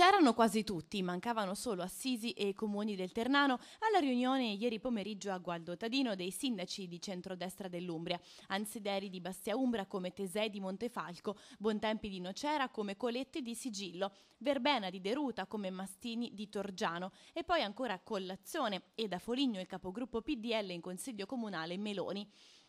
C'erano quasi tutti, mancavano solo Assisi e i Comuni del Ternano alla riunione ieri pomeriggio a Gualdo Tadino dei sindaci di centrodestra dell'Umbria, Ansideri di Bastia Umbra come Tesei di Montefalco, Bontempi di Nocera come Coletti di Sigillo, Verbena di Deruta come Mastini di Torgiano e poi ancora Collazione e da Foligno il capogruppo PDL in Consiglio Comunale Meloni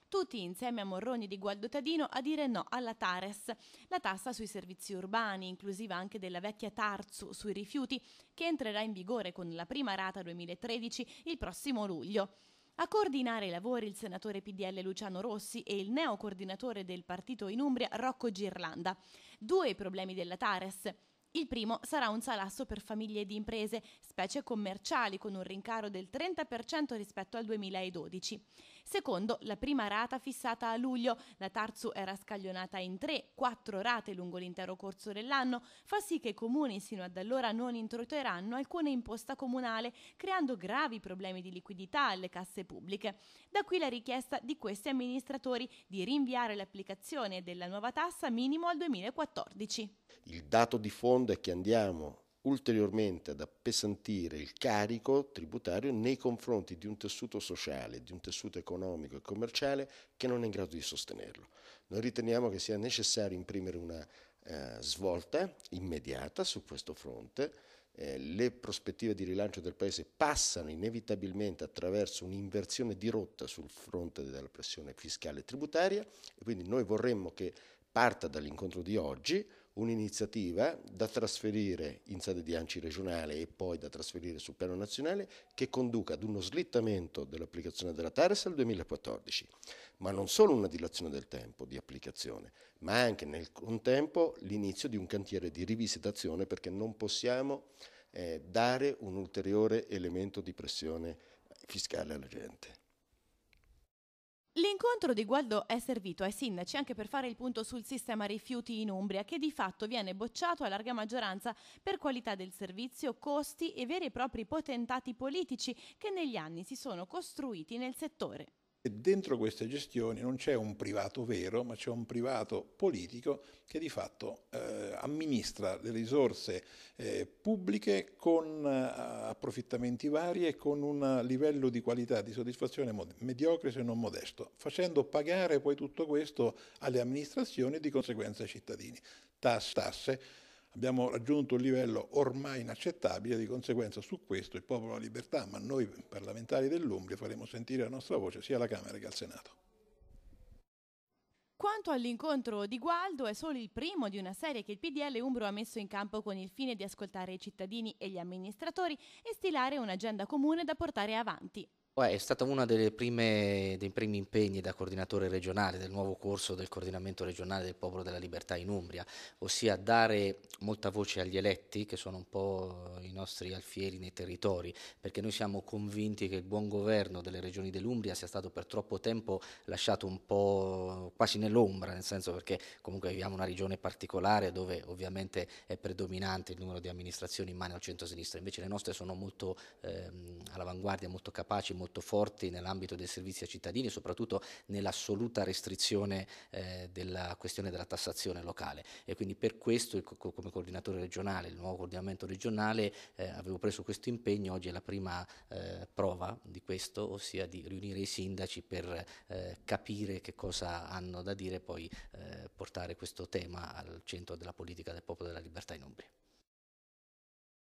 tutti insieme a Morroni di Gualdo Tadino a dire no alla Tares, la tassa sui servizi urbani, inclusiva anche della vecchia Tarzu sui rifiuti, che entrerà in vigore con la prima rata 2013 il prossimo luglio. A coordinare i lavori il senatore PDL Luciano Rossi e il neo coordinatore del partito in Umbria Rocco Girlanda. Due problemi della Tares. Il primo sarà un salasso per famiglie di imprese, specie commerciali, con un rincaro del 30% rispetto al 2012. Secondo, la prima rata fissata a luglio, la Tarzu era scaglionata in 3-4 rate lungo l'intero corso dell'anno, fa sì che i comuni sino ad allora non introiteranno alcuna imposta comunale, creando gravi problemi di liquidità alle casse pubbliche. Da qui la richiesta di questi amministratori di rinviare l'applicazione della nuova tassa minimo al 2014. Il dato di fondo è che andiamo ulteriormente ad appesantire il carico tributario nei confronti di un tessuto sociale, di un tessuto economico e commerciale che non è in grado di sostenerlo. Noi riteniamo che sia necessario imprimere una eh, svolta immediata su questo fronte. Eh, le prospettive di rilancio del Paese passano inevitabilmente attraverso un'inversione di rotta sul fronte della pressione fiscale e tributaria e quindi noi vorremmo che parta dall'incontro di oggi un'iniziativa da trasferire in sede di ANCI regionale e poi da trasferire sul piano nazionale che conduca ad uno slittamento dell'applicazione della TARES al 2014, ma non solo una dilazione del tempo di applicazione, ma anche nel contempo l'inizio di un cantiere di rivisitazione perché non possiamo eh, dare un ulteriore elemento di pressione fiscale alla gente. L'incontro di Gualdo è servito ai sindaci anche per fare il punto sul sistema rifiuti in Umbria, che di fatto viene bocciato a larga maggioranza per qualità del servizio, costi e veri e propri potentati politici che negli anni si sono costruiti nel settore. E dentro queste gestioni non c'è un privato vero, ma c'è un privato politico che di fatto eh, amministra le risorse eh, pubbliche con eh, approfittamenti vari e con un livello di qualità di soddisfazione mediocre se non modesto, facendo pagare poi tutto questo alle amministrazioni e di conseguenza ai cittadini. Tasse, tasse Abbiamo raggiunto un livello ormai inaccettabile, di conseguenza su questo il Popolo della Libertà, ma noi parlamentari dell'Umbria faremo sentire la nostra voce sia alla Camera che al Senato. Quanto all'incontro di Gualdo, è solo il primo di una serie che il PDL Umbro ha messo in campo con il fine di ascoltare i cittadini e gli amministratori e stilare un'agenda comune da portare avanti è stato uno dei primi impegni da coordinatore regionale del nuovo corso del coordinamento regionale del Popolo della Libertà in Umbria, ossia dare molta voce agli eletti, che sono un po' i nostri alfieri nei territori, perché noi siamo convinti che il buon governo delle regioni dell'Umbria sia stato per troppo tempo lasciato un po' quasi nell'ombra, nel senso perché comunque viviamo una regione particolare dove ovviamente è predominante il numero di amministrazioni in mano al centro-sinistra, invece le nostre sono molto ehm, all'avanguardia, molto capaci, molto molto forti nell'ambito dei servizi ai cittadini, soprattutto nell'assoluta restrizione eh, della questione della tassazione locale e quindi per questo come coordinatore regionale, il nuovo coordinamento regionale, eh, avevo preso questo impegno, oggi è la prima eh, prova di questo, ossia di riunire i sindaci per eh, capire che cosa hanno da dire e poi eh, portare questo tema al centro della politica del popolo della libertà in Umbria.